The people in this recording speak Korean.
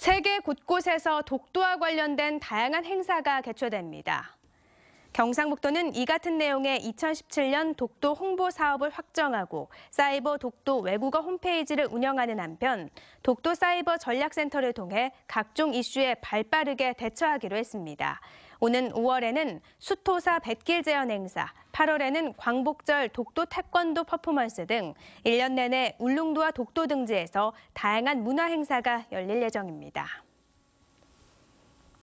세계 곳곳에서 독도와 관련된 다양한 행사가 개최됩니다. 경상북도는 이 같은 내용의 2017년 독도 홍보 사업을 확정하고 사이버 독도 외국어 홈페이지를 운영하는 한편 독도 사이버 전략센터를 통해 각종 이슈에 발빠르게 대처하기로 했습니다. 오는 5월에는 수토사 뱃길 재현 행사, 8월에는 광복절 독도 태권도 퍼포먼스 등 1년 내내 울릉도와 독도 등지에서 다양한 문화 행사가 열릴 예정입니다.